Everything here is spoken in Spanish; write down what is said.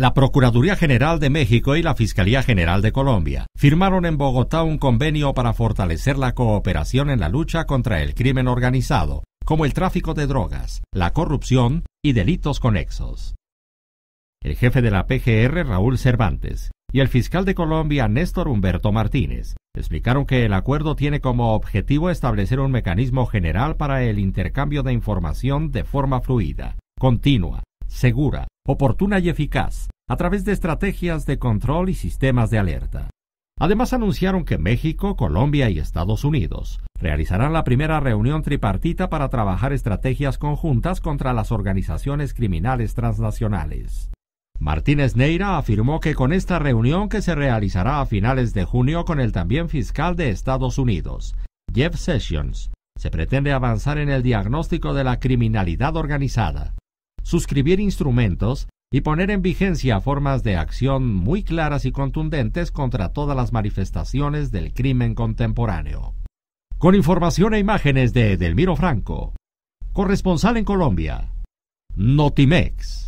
La Procuraduría General de México y la Fiscalía General de Colombia firmaron en Bogotá un convenio para fortalecer la cooperación en la lucha contra el crimen organizado, como el tráfico de drogas, la corrupción y delitos conexos. El jefe de la PGR, Raúl Cervantes, y el fiscal de Colombia, Néstor Humberto Martínez, explicaron que el acuerdo tiene como objetivo establecer un mecanismo general para el intercambio de información de forma fluida, continua, segura, oportuna y eficaz a través de estrategias de control y sistemas de alerta. Además anunciaron que México, Colombia y Estados Unidos realizarán la primera reunión tripartita para trabajar estrategias conjuntas contra las organizaciones criminales transnacionales. Martínez Neira afirmó que con esta reunión que se realizará a finales de junio con el también fiscal de Estados Unidos, Jeff Sessions, se pretende avanzar en el diagnóstico de la criminalidad organizada, suscribir instrumentos y poner en vigencia formas de acción muy claras y contundentes contra todas las manifestaciones del crimen contemporáneo. Con información e imágenes de Delmiro Franco, corresponsal en Colombia, Notimex.